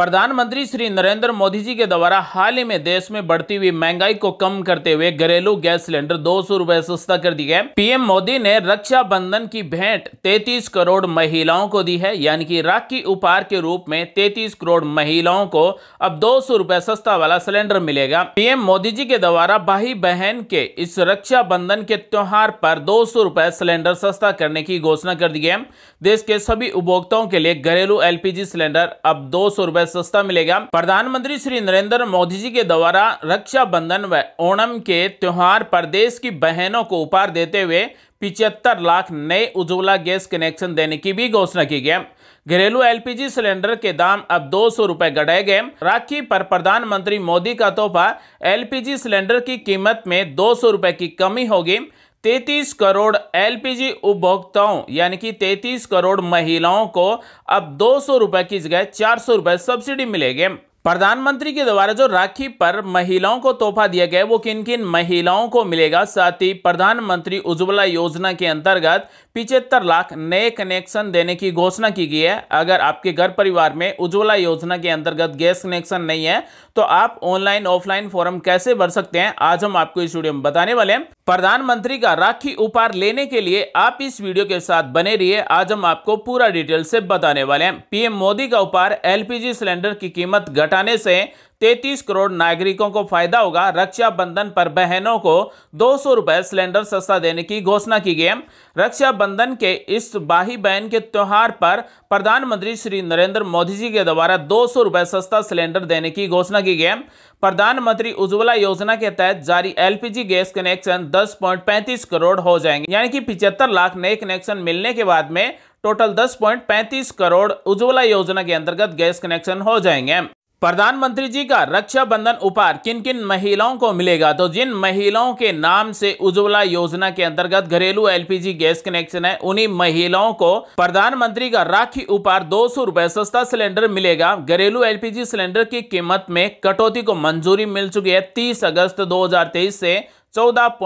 प्रधानमंत्री श्री नरेंद्र मोदी जी के द्वारा हाल ही में देश में बढ़ती हुई महंगाई को कम करते हुए घरेलू गैस सिलेंडर दो सौ रूपए सस्ता कर दी है पीएम मोदी ने रक्षा बंधन की भेंट 33 करोड़ महिलाओं को दी है यानी कि राखी उपहार के रूप में 33 करोड़ महिलाओं को अब दो सौ रूपए सस्ता वाला सिलेंडर मिलेगा पीएम मोदी जी के द्वारा भाई बहन के इस रक्षाबंधन के त्योहार पर दो सौ रूपए सिलेंडर सस्ता करने की घोषणा कर दी है देश के सभी उपभोक्ताओं के लिए घरेलू एलपीजी सिलेंडर अब दो सौ रूपए सस्ता मिलेगा प्रधानमंत्री श्री नरेंद्र मोदी जी के द्वारा रक्षा बंधन व ओणम के त्योहार पर देश की बहनों को उपहार देते हुए पिचहत्तर लाख नए उज्ज्वला गैस कनेक्शन देने की भी घोषणा की गई घरेलू एलपीजी सिलेंडर के दाम अब दो सौ रूपए गढ़ाए गए राखी पर प्रधानमंत्री मोदी का तोहफा एलपीजी सिलेंडर की कीमत में दो सौ रूपए की कमी होगी तैतीस करोड़ एलपीजी उपभोक्ताओं यानी कि तैतीस करोड़ महिलाओं को अब दो सौ की जगह चार सौ सब्सिडी मिलेगी प्रधानमंत्री के द्वारा जो राखी पर महिलाओं को तोहफा दिया गया वो किन किन महिलाओं को मिलेगा साथ ही प्रधानमंत्री उज्ज्वला योजना के अंतर्गत पिछहत्तर लाख नए कनेक्शन देने की घोषणा की गई है अगर आपके घर परिवार में उज्ज्वला योजना के अंतर्गत गैस कनेक्शन नहीं है तो आप ऑनलाइन ऑफलाइन फॉर्म कैसे भर सकते हैं आज हम आपको इस वीडियो में बताने वाले हैं प्रधानमंत्री का राखी उपहार लेने के लिए आप इस वीडियो के साथ बने रहिए आज हम आपको पूरा डिटेल से बताने वाले हैं पीएम मोदी का उपहार एलपीजी सिलेंडर की कीमत घटाने से 33 करोड़ नागरिकों को फायदा होगा रक्षाबंधन पर बहनों को दो सौ सिलेंडर सस्ता देने की घोषणा की गई रक्षाबंधन के इस बाही बहन के त्यौहार पर प्रधानमंत्री श्री नरेंद्र मोदी जी के द्वारा दो सौ सस्ता सिलेंडर देने की घोषणा की गई है प्रधानमंत्री उज्ज्वला योजना के तहत जारी एलपीजी गैस कनेक्शन 10.35 करोड़ हो जाएंगे यानी कि पिछहत्तर लाख नए कनेक्शन मिलने के बाद में टोटल 10.35 करोड़ उज्ज्वला योजना के अंतर्गत गैस कनेक्शन हो जाएंगे प्रधानमंत्री जी का रक्षाबंधन उपहार किन किन महिलाओं को मिलेगा तो जिन महिलाओं के नाम से उज्ज्वला योजना के अंतर्गत घरेलू एलपीजी गैस कनेक्शन है उन्हीं महिलाओं को प्रधानमंत्री का राखी उपहार दो सौ रूपए सस्ता सिलेंडर मिलेगा घरेलू एलपीजी सिलेंडर की कीमत में कटौती को मंजूरी मिल चुकी है तीस अगस्त दो से चौदह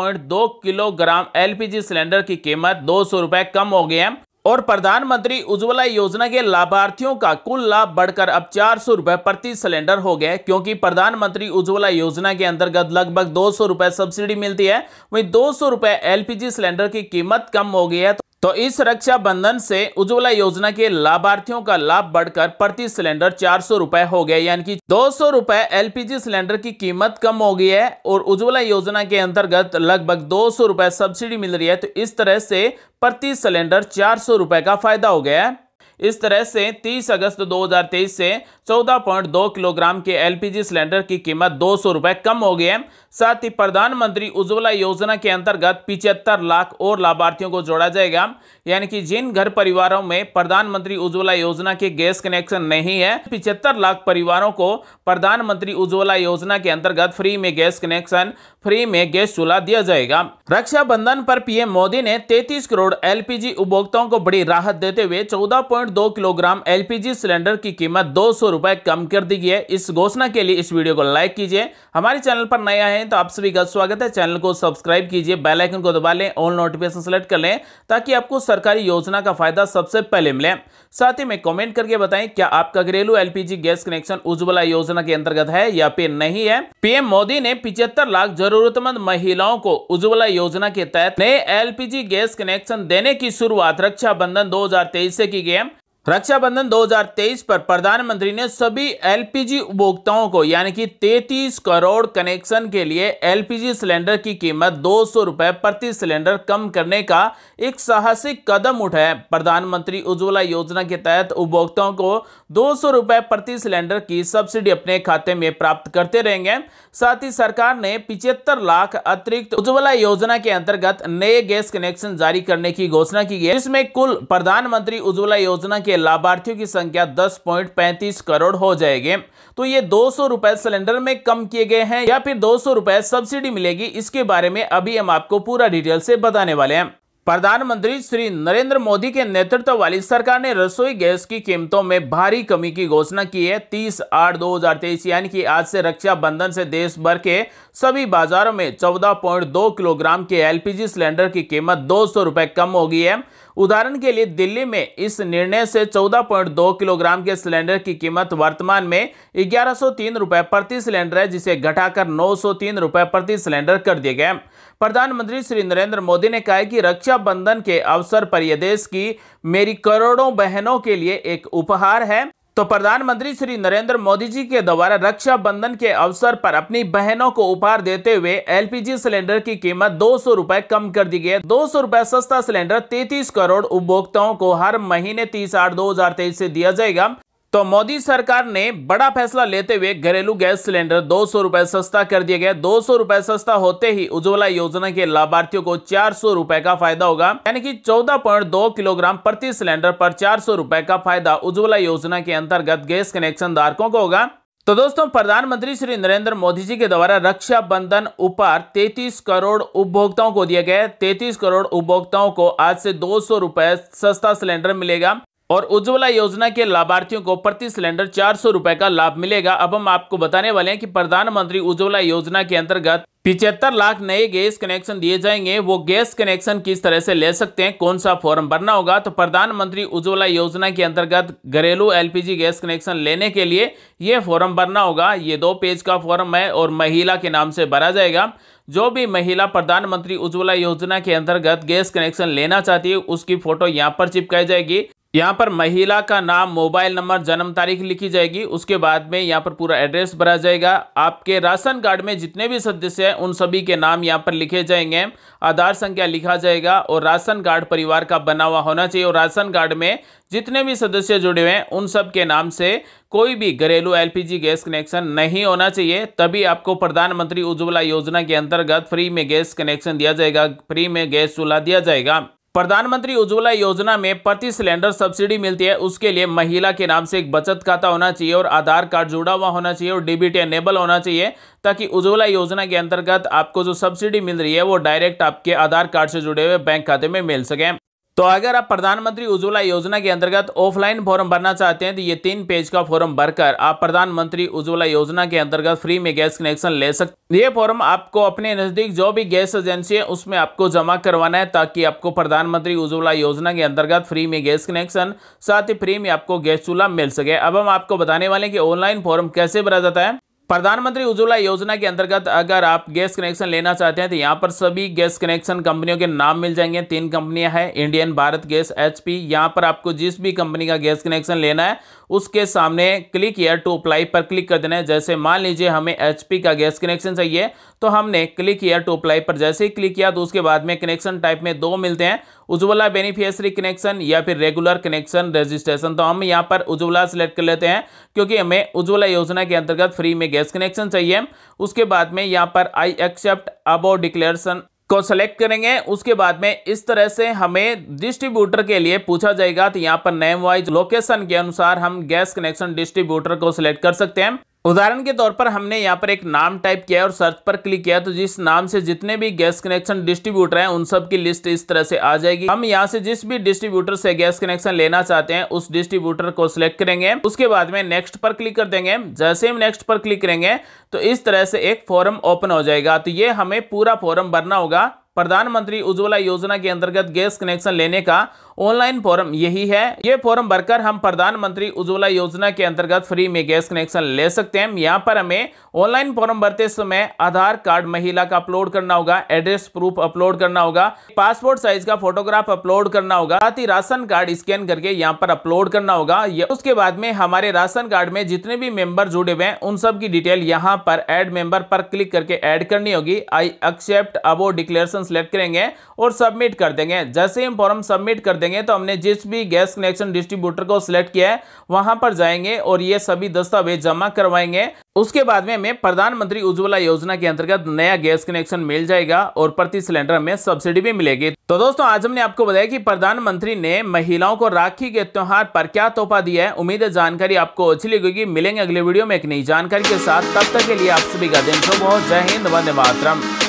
किलोग्राम एलपीजी सिलेंडर की कीमत दो सौ कम हो गई है और प्रधानमंत्री उज्ज्वला योजना के लाभार्थियों का कुल लाभ बढ़कर अब चार सौ रुपये प्रति सिलेंडर हो गया क्योंकि प्रधानमंत्री उज्ज्वला योजना के अंतर्गत लगभग दो सौ रुपये सब्सिडी मिलती है वहीं दो सौ रुपये एलपीजी सिलेंडर की कीमत कम हो गई है तो तो इस रक्षाबंधन से उज्ज्वला योजना के लाभार्थियों का लाभ बढ़कर प्रति सिलेंडर चार सौ रुपए हो गया यानी कि दो सौ रुपए एलपीजी सिलेंडर की कीमत कम हो गई है और उज्ज्वला योजना के अंतर्गत लगभग दो सौ रुपए सब्सिडी मिल रही है तो इस तरह से प्रति सिलेंडर चार सौ रुपए का फायदा हो गया है इस तरह से 30 अगस्त 2023 से 14.2 किलोग्राम के एलपीजी सिलेंडर की कीमत दो सौ कम हो गई है साथ ही प्रधानमंत्री उज्ज्वला योजना के अंतर्गत पिचहत्तर लाख और लाभार्थियों को जोड़ा जाएगा यानी कि जिन घर परिवारों में प्रधानमंत्री उज्ज्वला योजना के गैस कनेक्शन नहीं है पिछहत्तर लाख परिवारों को प्रधानमंत्री उज्ज्वला योजना के अंतर्गत फ्री में गैस कनेक्शन फ्री में गैस चूल्हा दिया जाएगा रक्षाबंधन पर पीएम मोदी ने 33 करोड़ एलपीजी उपभोक्ताओं को बड़ी राहत देते हुए चौदह 1.2 किलोग्राम एलपीजी सिलेंडर की कीमत दो सौ कम कर दी गई है इस घोषणा के लिए इस वीडियो को लाइक कीजिए हमारे चैनल पर नया है तो आप सभी का स्वागत है चैनल को सब्सक्राइब कीजिए बेल आइकन को दबा लें ऑल नोटिफिकेशन सेलेक्ट कर लें ताकि आपको सरकारी योजना का फायदा सबसे पहले मिले साथ ही में कॉमेंट करके बताएं क्या आपका घरेलू एलपीजी गैस कनेक्शन उज्ज्वला योजना के अंतर्गत है या फिर नहीं है पीएम मोदी ने पिछहत्तर लाख जरूरतमंद महिलाओं को उज्ज्वला योजना के तहत नए एलपीजी गैस कनेक्शन देने की शुरुआत रक्षा रक्षाबंधन 2023 से की गई है रक्षाबंधन 2023 पर प्रधानमंत्री ने सभी एलपीजी उपभोक्ताओं को यानी कि 33 करोड़ कनेक्शन के लिए एलपीजी सिलेंडर की कीमत दो सौ प्रति सिलेंडर कम करने का एक साहसिक कदम उठाया प्रधानमंत्री उज्ज्वला योजना के तहत उपभोक्ताओं को दो सौ प्रति सिलेंडर की सब्सिडी अपने खाते में प्राप्त करते रहेंगे साथ ही सरकार ने पिछहत्तर लाख अतिरिक्त उज्ज्वला योजना के अंतर्गत नए गैस कनेक्शन जारी करने की घोषणा की है इसमें कुल प्रधानमंत्री उज्ज्वला योजना के के लाभार्थियों की संख्या दस पॉइंट पैंतीस करोड़ हो जाएगी तो ये दो सौ रुपए सिलेंडर में कम किए गए हैं या फिर दो सौ रुपए सब्सिडी मिलेगी इसके बारे में अभी हम आपको पूरा डिटेल से बताने वाले हैं प्रधानमंत्री श्री नरेंद्र मोदी के नेतृत्व वाली सरकार ने रसोई गैस की कीमतों में भारी कमी की घोषणा की है 30 आठ 2023 यानी कि आज से रक्षाबंधन से देश भर के सभी बाजारों में 14.2 किलोग्राम के एलपीजी सिलेंडर की कीमत दो सौ कम हो गई है उदाहरण के लिए दिल्ली में इस निर्णय से 14.2 किलोग्राम के सिलेंडर की कीमत वर्तमान में ग्यारह सौ रुपए प्रति सिलेंडर है जिसे घटाकर नौ सौ रुपए प्रति सिलेंडर कर दिए गए प्रधानमंत्री श्री नरेंद्र मोदी ने कहा कि रक्षाबंधन के अवसर पर यह देश की मेरी करोड़ों बहनों के लिए एक उपहार है तो प्रधानमंत्री श्री नरेंद्र मोदी जी के द्वारा रक्षा बंधन के अवसर पर अपनी बहनों को उपहार देते हुए एलपीजी सिलेंडर की कीमत दो सौ रुपए कम कर दी गई है दो सौ रुपए सस्ता सिलेंडर 33 करोड़ उपभोक्ताओं को हर महीने तीस आठ दो से दिया जाएगा तो मोदी सरकार ने बड़ा फैसला लेते हुए घरेलू गैस सिलेंडर दो सौ सस्ता कर दिया गया दो सौ सस्ता होते ही उज्ज्वला योजना के लाभार्थियों को चार सौ का फायदा होगा यानी कि चौदह पॉइंट दो किलोग्राम प्रति सिलेंडर पर चार सौ का फायदा उज्ज्वला योजना के अंतर्गत गैस कनेक्शन धारकों को होगा तो दोस्तों प्रधानमंत्री श्री नरेंद्र मोदी जी के द्वारा रक्षा बंधन उपहार 33 करोड़ उपभोक्ताओं को दिया गया है 33 करोड़ उपभोक्ताओं को आज से दो सौ रुपए सस्ता सिलेंडर मिलेगा और उज्ज्वला योजना के लाभार्थियों को प्रति सिलेंडर चार सौ रुपए का लाभ मिलेगा अब हम आपको बताने वाले हैं कि प्रधानमंत्री उज्ज्वला योजना के अंतर्गत पिछहत्तर लाख नए गैस कनेक्शन दिए जाएंगे वो गैस कनेक्शन किस तरह से ले सकते हैं कौन सा फॉर्म भरना होगा तो प्रधानमंत्री उज्ज्वला योजना के अंतर्गत घरेलू एलपीजी गैस कनेक्शन लेने के लिए ये फॉर्म भरना होगा ये दो पेज का फॉर्म है और महिला के नाम से भरा जाएगा जो भी महिला प्रधानमंत्री उज्ज्वला योजना के अंतर्गत गैस कनेक्शन लेना चाहती है उसकी फोटो यहाँ पर चिपकाई जाएगी यहाँ पर महिला का नाम मोबाइल नंबर जन्म तारीख लिखी जाएगी उसके बाद में यहाँ पर पूरा एड्रेस भरा जाएगा आपके राशन कार्ड में जितने भी सदस्य हैं उन सभी के नाम यहाँ पर लिखे जाएंगे आधार संख्या लिखा जाएगा और राशन कार्ड परिवार का बना हुआ होना चाहिए और राशन कार्ड में जितने भी सदस्य जुड़े हुए हैं उन सब के नाम से कोई भी घरेलू एल गैस कनेक्शन नहीं होना चाहिए तभी आपको प्रधानमंत्री उज्ज्वला योजना के अंतर्गत फ्री में गैस कनेक्शन दिया जाएगा फ्री में गैस चूल्हा दिया जाएगा प्रधानमंत्री उज्ज्वला योजना में प्रति सिलेंडर सब्सिडी मिलती है उसके लिए महिला के नाम से एक बचत खाता होना चाहिए और आधार कार्ड जुड़ा हुआ होना चाहिए और डीबीटी एनेबल होना चाहिए ताकि उज्ज्वला योजना के अंतर्गत आपको जो सब्सिडी मिल रही है वो डायरेक्ट आपके आधार कार्ड से जुड़े हुए बैंक खाते में मिल सके तो अगर आप प्रधानमंत्री उज्ज्वला योजना के अंतर्गत ऑफलाइन फॉर्म भरना चाहते हैं तो ये तीन पेज का फॉर्म भरकर आप प्रधानमंत्री उज्ज्वला योजना के अंतर्गत फ्री में गैस कनेक्शन ले सकते ये फॉर्म आपको अपने नजदीक जो भी गैस एजेंसी है उसमें आपको जमा करवाना है ताकि आपको प्रधानमंत्री उज्ज्वला योजना के अंतर्गत फ्री में गैस कनेक्शन साथ ही फ्री में आपको गैस चूल्हा मिल सके अब हम आपको बताने वाले की ऑनलाइन फॉर्म कैसे भरा जाता है प्रधानमंत्री उज्ज्वला योजना के अंतर्गत अगर आप गैस कनेक्शन लेना चाहते हैं तो यहाँ पर सभी गैस कनेक्शन कंपनियों के नाम मिल जाएंगे तीन कंपनियां हैं इंडियन भारत गैस एचपी यहाँ पर आपको जिस भी कंपनी का गैस कनेक्शन लेना है उसके सामने क्लिक या टू अप्लाई पर क्लिक कर देना है जैसे मान लीजिए हमें एच का गैस कनेक्शन चाहिए तो हमने क्लिक या टू अप्लाई पर जैसे ही क्लिक किया तो उसके बाद में कनेक्शन टाइप में दो मिलते हैं उज्ज्वला बेनिफिशियरी कनेक्शन या फिर रेगुलर कनेक्शन रजिस्ट्रेशन तो हम यहाँ पर उज्ज्वला सेलेक्ट कर लेते हैं क्योंकि हमें उज्ज्वला योजना के अंतर्गत फ्री में गैस गैस कनेक्शन चाहिए उसके बाद में यहाँ पर आई एक्सेप्ट अबो डिक्लेरेशन को सेलेक्ट करेंगे उसके बाद में इस तरह से हमें डिस्ट्रीब्यूटर के लिए पूछा जाएगा तो यहाँ पर नेम वाइज लोकेशन के अनुसार हम गैस कनेक्शन डिस्ट्रीब्यूटर को सिलेक्ट कर सकते हैं उदाहरण के तौर पर हमने यहाँ पर एक नाम टाइप किया और सर्च पर क्लिक किया तो जिस नाम से जितने भी गैस कनेक्शन डिस्ट्रीब्यूटर हैं उन सब की लिस्ट इस तरह से आ जाएगी हम यहाँ से जिस भी डिस्ट्रीब्यूटर से गैस कनेक्शन लेना चाहते हैं उस डिस्ट्रीब्यूटर को सिलेक्ट करेंगे उसके बाद में नेक्स्ट पर क्लिक कर देंगे जैसे हम नेक्स्ट पर क्लिक करेंगे तो इस तरह से एक फॉरम ओपन हो जाएगा तो ये हमें पूरा फॉरम भरना होगा प्रधानमंत्री उज्ज्वला योजना के अंतर्गत गैस कनेक्शन लेने का ऑनलाइन फॉर्म यही है ये फॉर्म भरकर हम प्रधानमंत्री उज्ज्वला योजना के अंतर्गत फ्री में गैस कनेक्शन ले सकते हैं यहाँ पर हमें ऑनलाइन फॉर्म भरते समय आधार कार्ड महिला का अपलोड करना होगा एड्रेस प्रूफ अपलोड करना होगा पासपोर्ट साइज का फोटोग्राफ अपलोड करना होगा साथ ही राशन कार्ड स्कैन करके यहाँ पर अपलोड करना होगा उसके बाद में हमारे राशन कार्ड में जितने भी मेंबर जुड़े हुए हैं उन सब की डिटेल यहाँ पर एड मेंबर पर क्लिक करके एड करनी होगी I accept above declaration option select करेंगे और सबमिट कर देंगे जैसे ही हम फॉर्म सबमिट कर देंगे तो हमने जिस भी गैस कनेक्शन डिस्ट्रीब्यूटर को सिलेक्ट किया है वहां पर जाएंगे और ये सभी दस्तावेज जमा करवाएंगे उसके बाद में हमें प्रधानमंत्री उज्ज्वला योजना के अंतर्गत नया गैस कनेक्शन मिल जाएगा और प्रति सिलेंडर में सब्सिडी भी मिलेगी तो दोस्तों आज हमने आपको बताया कि प्रधानमंत्री ने महिलाओं को राखी के त्यौहार पर क्या तोहफा दिया है उम्मीद है जानकारी आपको अच्छी लगेगी मिलेंगे अगले वीडियो में एक नई जानकारी के साथ तब तक के लिए आप सभी का दिन शुभ हो जय हिंद वंदे मातरम